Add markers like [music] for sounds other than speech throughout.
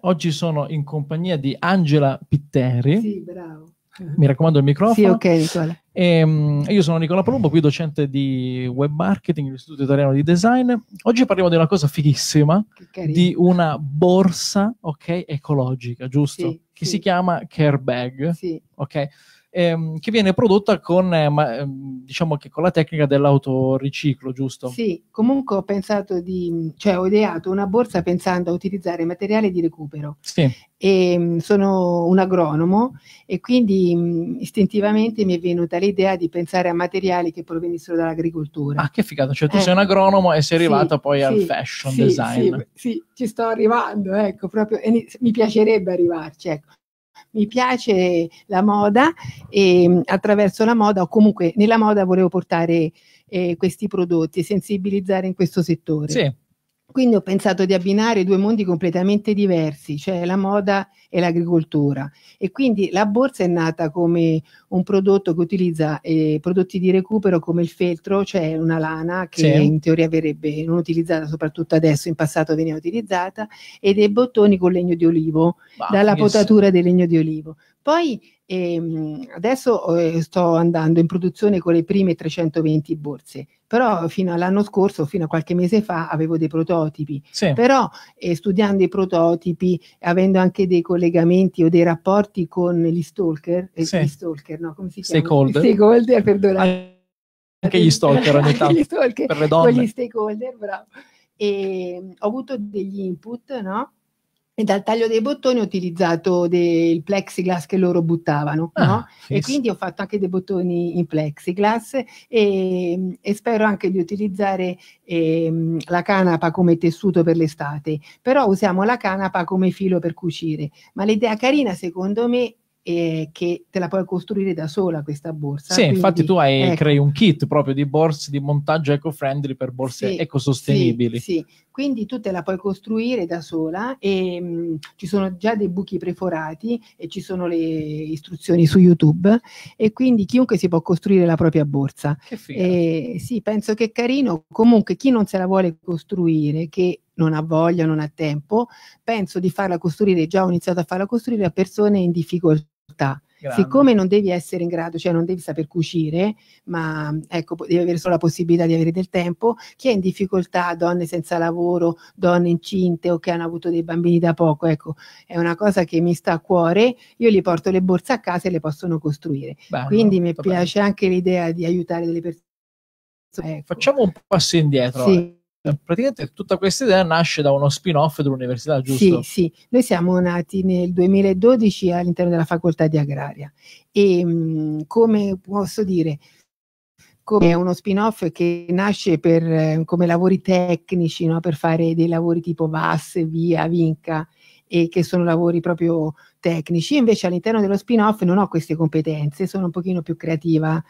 Oggi sono in compagnia di Angela Pitteri. Sì, bravo. Mi raccomando il microfono. Sì, ok, Nicola. E, um, io sono Nicola Palumbo, qui docente di web marketing istituto Italiano di Design. Oggi parliamo di una cosa fighissima, di una borsa, ok, ecologica, giusto? Sì, che sì. si chiama Care Bag. Sì. Ok ehm, che viene prodotta con, eh, ma, ehm, diciamo che con la tecnica dell'autoriciclo, giusto? Sì, comunque ho pensato di, cioè ho ideato una borsa pensando a utilizzare materiale di recupero. Sì. E, ehm, sono un agronomo e quindi mh, mm, istintivamente mi è venuta l'idea di pensare a materiali che provenissero dall'agricoltura. Ah, che figata! Cioè, tu eh. sei un agronomo e sei arrivata sì, poi sì, al fashion sì, design. Sì, ci sto arrivando, ecco, proprio, e mi piacerebbe arrivarci, ecco mi piace la moda e mm, attraverso la moda o comunque nella moda volevo portare eh, questi prodotti e sensibilizzare in questo settore. Sì. Quindi ho pensato di abbinare due mondi completamente diversi, cioè la moda e l'agricoltura. E quindi la borsa è nata come un prodotto che utilizza eh, prodotti di recupero come il feltro, cioè una lana che sì. in teoria verrebbe non utilizzata soprattutto adesso, in passato veniva utilizzata, e dei bottoni con legno di olivo, bah, dalla potatura sì. del legno di olivo. Poi ehm, adesso eh, sto andando in produzione con le prime 320 borse, però fino all'anno scorso, fino a qualche mese fa, avevo dei prototipi. Sì. Però eh, studiando i prototipi, avendo anche dei colleghi collegamenti o dei rapporti con gli stalker, eh, sì. gli stalker no? Come si chiama? Stakeholder. Stakeholder, perdonate. Anche gli stalker ogni [laughs] tanto, gli stalker, per le donne. Con gli stakeholder, bravo. E ehm, ho avuto degli input, no? e dal taglio dei bottoni ho utilizzato del plexiglass che loro buttavano ah, no? e quindi ho fatto anche dei bottoni in plexiglass e, e spero anche di utilizzare eh, la canapa come tessuto per l'estate però usiamo la canapa come filo per cucire ma l'idea carina secondo me eh, che te la puoi costruire da sola questa borsa. Sì, Quindi, infatti tu hai, ecco. crei un kit proprio di borse di montaggio eco-friendly per borse sì, ecosostenibili. Sì, sì, quindi tu te la puoi costruire da sola e mh, mm, ci sono già dei buchi preforati e ci sono le istruzioni su YouTube e quindi chiunque si può costruire la propria borsa. Che figa. sì, penso che è carino, comunque chi non se la vuole costruire, che non ha voglia, non ha tempo, penso di farla costruire, già ho iniziato a farla costruire a persone in difficoltà difficoltà. Grande. Siccome non devi essere in grado, cioè non devi saper cucire, ma ecco, devi avere solo la possibilità di avere del tempo, chi è in difficoltà, donne senza lavoro, donne incinte o che hanno avuto dei bambini da poco, ecco, è una cosa che mi sta a cuore, io gli porto le borse a casa e le possono costruire. Bello, Quindi mi piace bello. anche l'idea di aiutare delle persone. Ecco. Facciamo un passo indietro. Eh. Sì. Eh, praticamente tutta questa idea nasce da uno spin-off dell'università, giusto? Sì, sì, noi siamo nati nel 2012 all'interno della facoltà di agraria e mm, come posso dire, come uno spin-off che nasce per, eh, come lavori tecnici, no? per fare dei lavori tipo VAS, VIA, VINCA, e che sono lavori proprio tecnici. Io invece all'interno dello spin-off non ho queste competenze, sono un pochino più creativa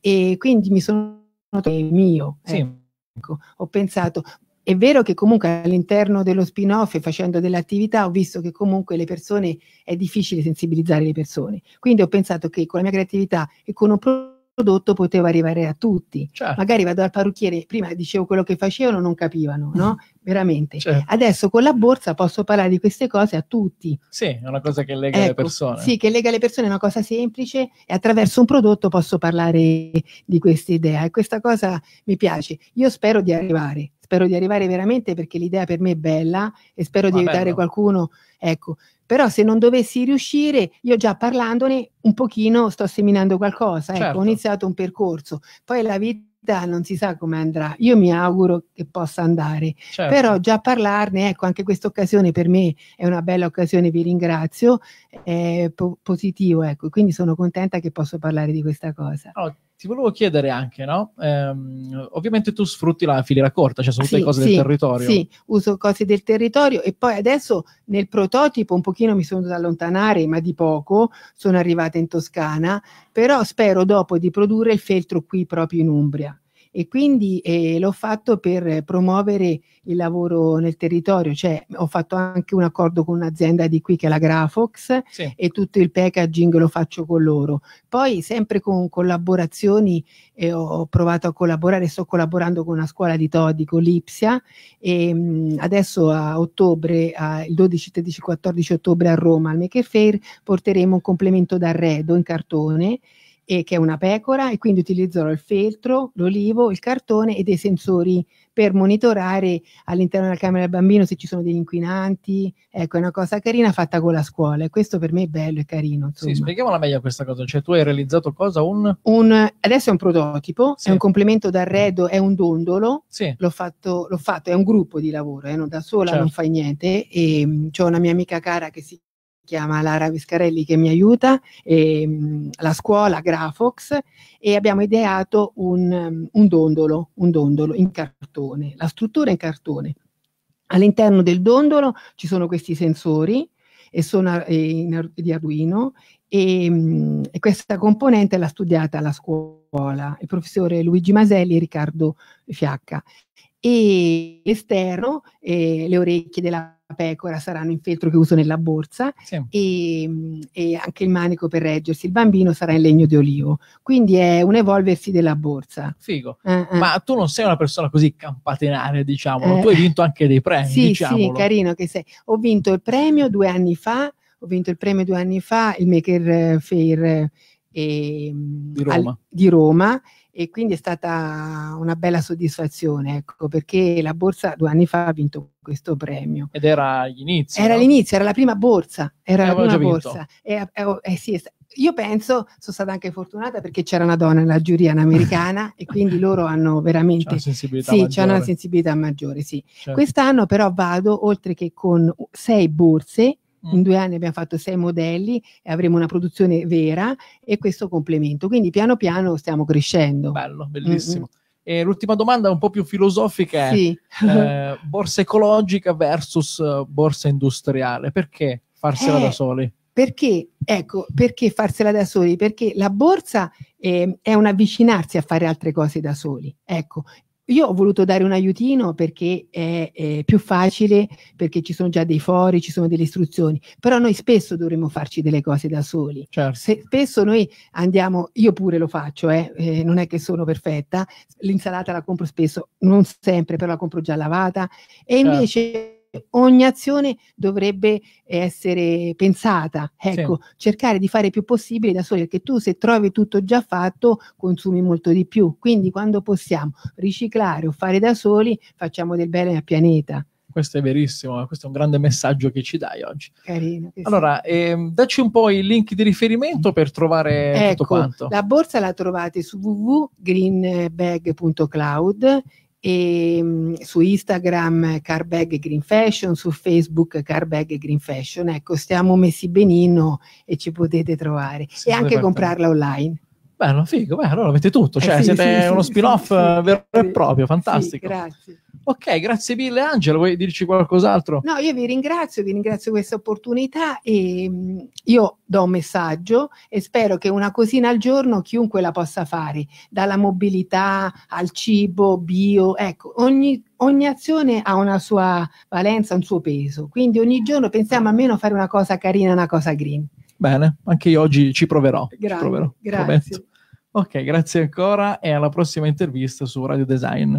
e quindi mi sono... è mio. Eh ecco, Ho pensato, è vero che comunque all'interno dello spin-off e facendo delle attività ho visto che comunque le persone è difficile sensibilizzare le persone. Quindi ho pensato che con la mia creatività e con un prodotto prodotto poteva arrivare a tutti. Certo. Magari vado al parrucchiere, prima dicevo quello che facevano, non capivano, no? Mm. Veramente. Certo. Adesso con la borsa posso parlare di queste cose a tutti. Sì, è una cosa che lega ecco, le persone. Sì, che lega le persone, è una cosa semplice e attraverso un prodotto posso parlare di questa idea e questa cosa mi piace. Io spero di arrivare spero di arrivare veramente perché l'idea per me è bella e spero Ma di bello. aiutare qualcuno. Ecco, però se non dovessi riuscire, io già parlandone un pochino sto seminando qualcosa, ecco, certo. ho iniziato un percorso, poi la vita non si sa come andrà, io mi auguro che possa andare, certo. però già parlarne, ecco, anche questa occasione per me è una bella occasione, vi ringrazio, è po- positivo, ecco, quindi sono contenta che posso parlare di questa cosa. Oh, ti volevo chiedere anche, no? Ehm, ovviamente tu sfrutti la filiera corta, cioè sono tutte sì, cose sì, del territorio. Sì, uso cose del territorio e poi adesso nel prototipo un pochino mi sono dovuta allontanare, ma di poco, sono arrivata in Toscana, però spero dopo di produrre il feltro qui proprio in Umbria e quindi eh, l'ho fatto per promuovere il lavoro nel territorio, cioè ho fatto anche un accordo con un'azienda di qui che è la Grafox sì. e tutto il packaging lo faccio con loro. Poi sempre con collaborazioni eh, ho provato a collaborare, sto collaborando con una scuola di Todi, con l'Ipsia e mh, mm, adesso a ottobre, a, il 12, 13, 14 ottobre a Roma al Maker Fair porteremo un complemento d'arredo in cartone e che è una pecora e quindi utilizzerò il feltro, l'olivo, il cartone e dei sensori per monitorare all'interno della camera del bambino se ci sono degli inquinanti. Ecco, è una cosa carina fatta con la scuola e questo per me è bello e carino. Insomma. Sì, spieghiamola meglio questa cosa. Cioè tu hai realizzato cosa? Un... un adesso è un prototipo, sì. è un complemento d'arredo, è un dondolo. Sì. L'ho fatto, l'ho fatto, è un gruppo di lavoro, eh, non da sola certo. non fai niente. E, mh, mm, c'ho una mia amica cara che si chiama Lara Viscarelli che mi aiuta, e, ehm, la scuola Grafox e abbiamo ideato un, um, un, dondolo, un dondolo in cartone, la struttura in cartone. All'interno del dondolo ci sono questi sensori e sono in, di Arduino e, um, e, questa componente l'ha studiata la scuola il professore Luigi Maselli e Riccardo Fiacca. E esterno eh, le orecchie della pecora saranno in feltro che uso nella borsa sì. e, e, anche il manico per reggersi. Il bambino sarà in legno di olivo. Quindi è un evolversi della borsa. Figo. Eh, eh. Ma tu non sei una persona così campatenare, diciamo. Eh. Tu hai vinto anche dei premi, sì, diciamolo. Sì, carino che sei. Ho vinto il premio due anni fa, ho vinto il premio due anni fa, il Maker Fair e, ehm, di, Roma. Al, di, Roma. e quindi è stata una bella soddisfazione, ecco, perché la borsa due anni fa ha vinto questo premio. Ed era all'inizio. Era no? l'inizio, era la prima borsa, era eh, la prima borsa. E, oh, eh, sì, io penso, sono stata anche fortunata perché c'era una donna nella giuria, americana [laughs] e quindi loro hanno veramente... C'è una sensibilità sì, maggiore. c'è una sensibilità maggiore, sì. Certo. Quest'anno però vado, oltre che con sei borse, Mm. In due anni abbiamo fatto sei modelli e avremo una produzione vera e questo complemento. Quindi piano piano stiamo crescendo. Bello, bellissimo. Mm-hmm. E l'ultima domanda un po' più filosofica è sì. eh, borsa ecologica versus eh, borsa industriale, perché farsela eh, da soli? Perché, ecco, perché farsela da soli? Perché la borsa eh, è un avvicinarsi a fare altre cose da soli. Ecco, io ho voluto dare un aiutino perché è, è, più facile, perché ci sono già dei fori, ci sono delle istruzioni, però noi spesso dovremmo farci delle cose da soli. Certo. Se, spesso noi andiamo, io pure lo faccio, eh, eh, non è che sono perfetta, l'insalata la compro spesso, non sempre, però la compro già lavata e certo. invece ogni azione dovrebbe essere pensata, ecco, sì. cercare di fare più possibile da soli, perché tu se trovi tutto già fatto consumi molto di più, quindi quando possiamo riciclare o fare da soli facciamo del bene al pianeta. Questo è verissimo, questo è un grande messaggio che ci dai oggi. Carino. Allora, ehm, dacci un po' i link di riferimento per trovare ecco, tutto quanto. La borsa la trovate su www.greenbag.cloud e, ehm, su Instagram Carbag Green Fashion, su Facebook Carbag Green Fashion. Ecco, stiamo messi benino e ci potete trovare sì, e anche comprarla online. Bello, figo, beh, allora avete tutto, eh cioè eh sì, siete sì, uno sì, spin-off vero e proprio, fantastico. grazie. Ok, grazie mille Angela, vuoi dirci qualcos'altro? No, io vi ringrazio, vi ringrazio questa opportunità e mm, io do un messaggio e spero che una cosina al giorno chiunque la possa fare, dalla mobilità al cibo, bio, ecco, ogni, ogni azione ha una sua valenza, un suo peso, quindi ogni giorno pensiamo almeno a fare una cosa carina, una cosa green. Bene, anche io oggi ci proverò. Grazie. Ci proverò, grazie. Ok, grazie ancora e alla prossima intervista su Radio Design.